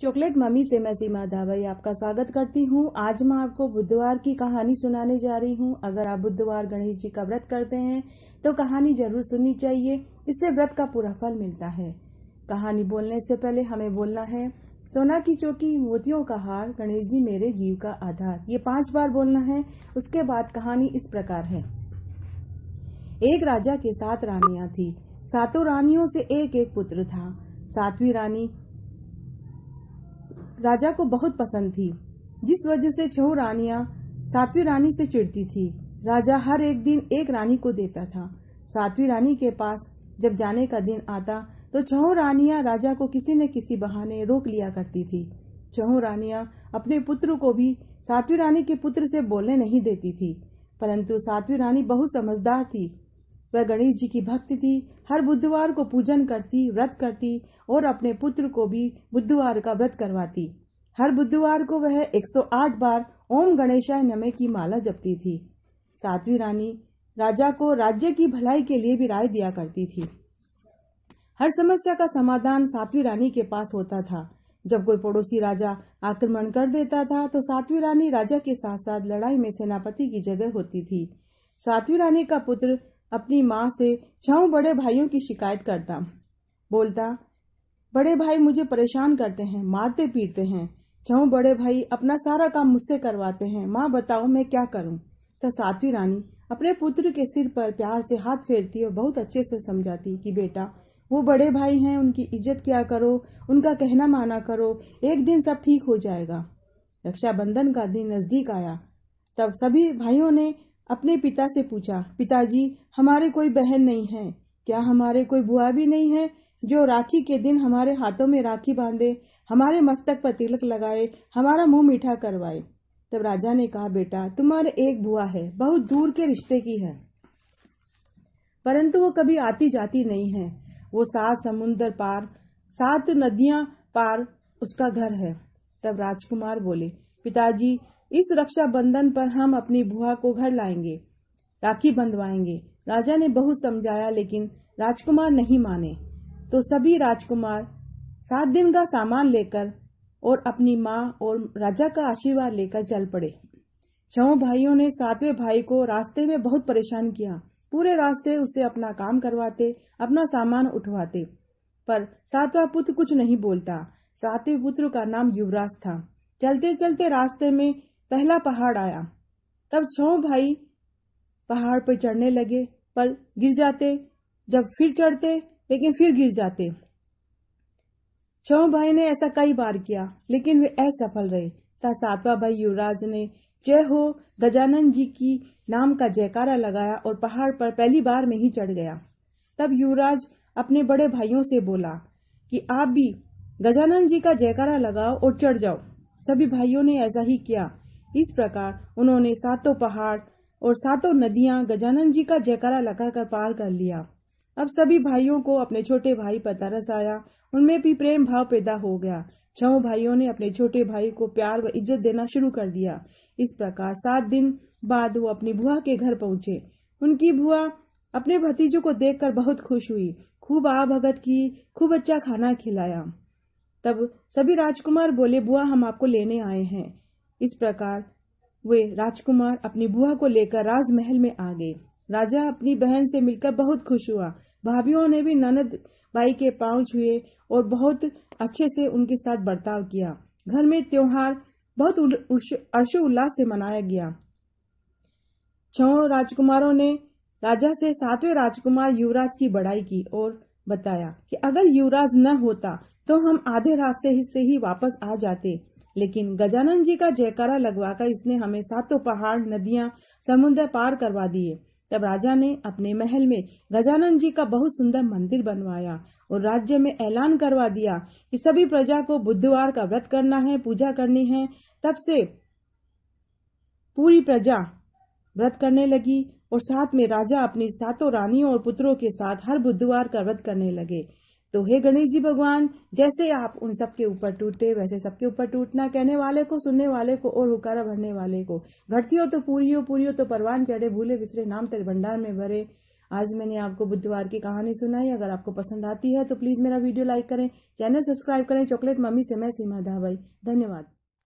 chocolate mummy से मैं सीमा दावई आपका स्वागत करती हूँ आज मैं आपको बुधवार की कहानी सुनाने जा रही हूँ अगर आप बुधवार गणेश जी का व्रत करते हैं तो कहानी जरूर सुननी चाहिए इससे व्रत का पूरा फल मिलता है कहानी बोलने से पहले हमें बोलना है सोना की चौकी मोतियों का हार गणेश जी मेरे जीव का आधार ये पांच बार बोलना है उसके बाद कहानी इस प्रकार है एक राजा के सात रानियां थी सातों रानियों से एक एक पुत्र था सातवीं रानी राजा को बहुत पसंद थी जिस वजह से छह रानियां सातवीं रानी से चिढ़ती थी राजा हर एक दिन एक रानी को देता था सातवीं रानी के पास जब जाने का दिन आता तो छह रानियां राजा को किसी न किसी बहाने रोक लिया करती थी छह रानियां अपने पुत्र को भी सातवीं रानी के पुत्र से बोलने नहीं देती थी परंतु सातवीं रानी बहुत समझदार थी वह गणेश जी की भक्त थी हर बुधवार को पूजन करती व्रत करती और अपने पुत्र को भी बुधवार का व्रत करवाती हर बुधवार को वह 108 बार ओम गणेशाय नमे की माला जपती थी सातवीं रानी राजा को राज्य की भलाई के लिए भी राय दिया करती थी हर समस्या का समाधान सातवीं रानी के पास होता था जब कोई पड़ोसी राजा आक्रमण कर देता था तो सातवीं रानी राजा के साथ साथ लड़ाई में सेनापति की जगह होती थी सातवीं रानी का पुत्र अपनी माँ से छह बड़े भाइयों की शिकायत करता बोलता बड़े भाई मुझे परेशान करते हैं मारते पीटते हैं छह बड़े भाई अपना सारा काम मुझसे करवाते हैं माँ बताओ मैं क्या करूँ तब तो सातवीं रानी अपने पुत्र के सिर पर प्यार से हाथ फेरती और बहुत अच्छे से समझाती कि बेटा वो बड़े भाई हैं उनकी इज्जत क्या करो उनका कहना माना करो एक दिन सब ठीक हो जाएगा रक्षाबंधन का दिन नजदीक आया तब सभी भाइयों ने अपने पिता से पूछा पिताजी हमारे कोई बहन नहीं है क्या हमारे कोई बुआ भी नहीं है जो राखी के दिन हमारे हाथों में राखी बांधे हमारे मस्तक पर तिलक लगाए हमारा मुंह मीठा करवाए तब राजा ने कहा बेटा तुम्हारे एक बुआ है बहुत दूर के रिश्ते की है परंतु वो कभी आती जाती नहीं है वो सात समुन्दर पार सात नदियां पार उसका घर है तब राजकुमार बोले पिताजी इस रक्षाबंधन पर हम अपनी बुआ को घर लाएंगे राखी बंधवाएंगे राजा ने बहुत समझाया लेकिन राजकुमार नहीं माने तो सभी राजकुमार सात दिन का सामान लेकर और अपनी माँ और राजा का आशीर्वाद लेकर चल पड़े छो भाइयों ने सातवें भाई को रास्ते में बहुत परेशान किया पूरे रास्ते उसे अपना काम करवाते अपना सामान उठवाते पर सातवा पुत्र कुछ नहीं बोलता सातवें पुत्र का नाम युवराज था चलते चलते रास्ते में पहला पहाड़ आया तब छो भाई पहाड़ पर चढ़ने लगे पर गिर जाते जब फिर चढ़ते लेकिन फिर गिर जाते छो भाई ने ऐसा कई बार किया लेकिन वे असफल रहे तथा सातवा भाई युवराज ने जय हो गजानन जी की नाम का जयकारा लगाया और पहाड़ पर पहली बार में ही चढ़ गया तब युवराज अपने बड़े भाइयों से बोला कि आप भी गजानन जी का जयकारा लगाओ और चढ़ जाओ सभी भाइयों ने ऐसा ही किया इस प्रकार उन्होंने सातों पहाड़ और सातों नदियां गजानन जी का जयकारा लगाकर पार कर लिया अब सभी भाइयों को अपने छोटे भाई पर तरस आया उनमें भी प्रेम भाव पैदा हो गया छो भाइयों ने अपने छोटे भाई को प्यार व इज्जत देना शुरू कर दिया इस प्रकार सात दिन बाद वो अपनी बुआ के घर पहुंचे उनकी बुआ अपने भतीजों को देखकर बहुत खुश हुई खूब आ भगत की खूब अच्छा खाना खिलाया तब सभी राजकुमार बोले बुआ हम आपको लेने आए हैं इस प्रकार वे राजकुमार अपनी बुआ को लेकर राजमहल में आ गए राजा अपनी बहन से मिलकर बहुत खुश हुआ भाभी ने भी ननद भाई के पांव छुए और बहुत अच्छे से उनके साथ बर्ताव किया घर में त्योहार बहुत हर्षोल्लास से मनाया गया छो राजकुमारों ने राजा से सातवें राजकुमार युवराज की बड़ाई की और बताया कि अगर युवराज न होता तो हम आधे रात से ही वापस आ जाते लेकिन गजानन जी का जयकारा लगवाकर इसने हमें सातों पहाड़ नदियां समुद्र पार करवा दिए तब राजा ने अपने महल में गजानन जी का बहुत सुंदर मंदिर बनवाया और राज्य में ऐलान करवा दिया कि सभी प्रजा को बुधवार का व्रत करना है पूजा करनी है तब से पूरी प्रजा व्रत करने लगी और साथ में राजा अपनी सातों रानियों और पुत्रों के साथ हर बुधवार का व्रत करने लगे तो हे गणेश जी भगवान जैसे आप उन सबके ऊपर टूटे वैसे सबके ऊपर टूटना कहने वाले को सुनने वाले को और हुकारा भरने वाले को घटती हो तो पूरी हो पूरी हो तो परवान चढ़े भूले बिसरे नाम तेरे भंडार में भरे आज मैंने आपको बुधवार की कहानी सुनाई अगर आपको पसंद आती है तो प्लीज़ मेरा वीडियो लाइक करें चैनल सब्सक्राइब करें चॉकलेट मम्मी से मैं सीमा धाबाई धन्यवाद